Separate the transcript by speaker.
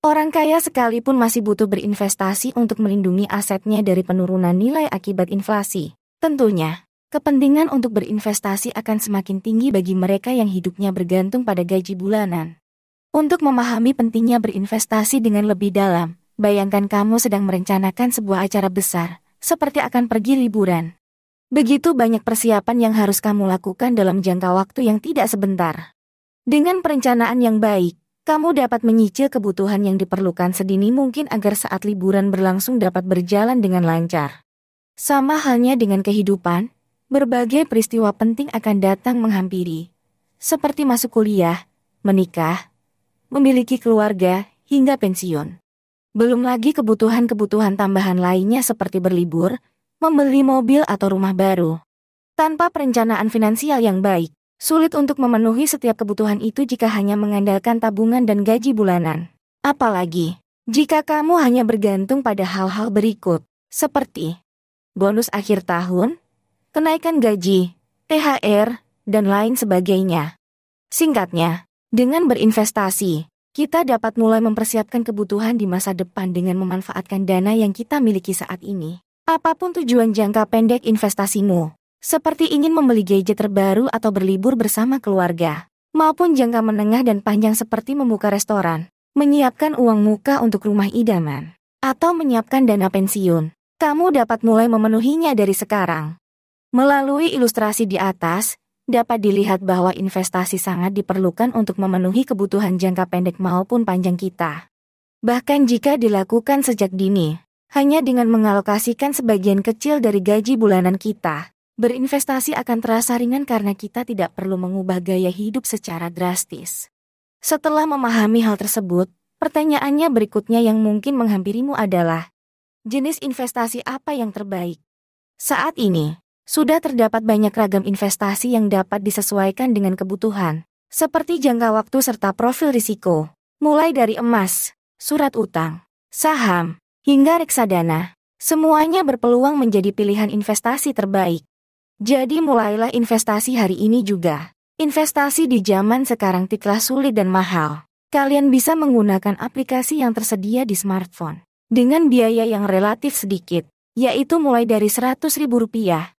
Speaker 1: Orang kaya sekalipun masih butuh berinvestasi untuk melindungi asetnya dari penurunan nilai akibat inflasi. Tentunya, kepentingan untuk berinvestasi akan semakin tinggi bagi mereka yang hidupnya bergantung pada gaji bulanan. Untuk memahami pentingnya berinvestasi dengan lebih dalam, bayangkan kamu sedang merencanakan sebuah acara besar, seperti akan pergi liburan. Begitu banyak persiapan yang harus kamu lakukan dalam jangka waktu yang tidak sebentar. Dengan perencanaan yang baik, kamu dapat menyicil kebutuhan yang diperlukan sedini mungkin agar saat liburan berlangsung dapat berjalan dengan lancar. Sama halnya dengan kehidupan, berbagai peristiwa penting akan datang menghampiri. Seperti masuk kuliah, menikah, memiliki keluarga, hingga pensiun. Belum lagi kebutuhan-kebutuhan tambahan lainnya seperti berlibur, membeli mobil atau rumah baru. Tanpa perencanaan finansial yang baik, Sulit untuk memenuhi setiap kebutuhan itu jika hanya mengandalkan tabungan dan gaji bulanan. Apalagi, jika kamu hanya bergantung pada hal-hal berikut, seperti bonus akhir tahun, kenaikan gaji, THR, dan lain sebagainya. Singkatnya, dengan berinvestasi, kita dapat mulai mempersiapkan kebutuhan di masa depan dengan memanfaatkan dana yang kita miliki saat ini. Apapun tujuan jangka pendek investasimu, seperti ingin membeli gadget terbaru atau berlibur bersama keluarga, maupun jangka menengah dan panjang seperti membuka restoran, menyiapkan uang muka untuk rumah idaman, atau menyiapkan dana pensiun. Kamu dapat mulai memenuhinya dari sekarang. Melalui ilustrasi di atas, dapat dilihat bahwa investasi sangat diperlukan untuk memenuhi kebutuhan jangka pendek maupun panjang kita. Bahkan jika dilakukan sejak dini, hanya dengan mengalokasikan sebagian kecil dari gaji bulanan kita, Berinvestasi akan terasa ringan karena kita tidak perlu mengubah gaya hidup secara drastis. Setelah memahami hal tersebut, pertanyaannya berikutnya yang mungkin menghampirimu adalah, jenis investasi apa yang terbaik? Saat ini, sudah terdapat banyak ragam investasi yang dapat disesuaikan dengan kebutuhan, seperti jangka waktu serta profil risiko, mulai dari emas, surat utang, saham, hingga reksadana. Semuanya berpeluang menjadi pilihan investasi terbaik. Jadi mulailah investasi hari ini juga. Investasi di zaman sekarang tiklah sulit dan mahal. Kalian bisa menggunakan aplikasi yang tersedia di smartphone. Dengan biaya yang relatif sedikit, yaitu mulai dari Rp100.000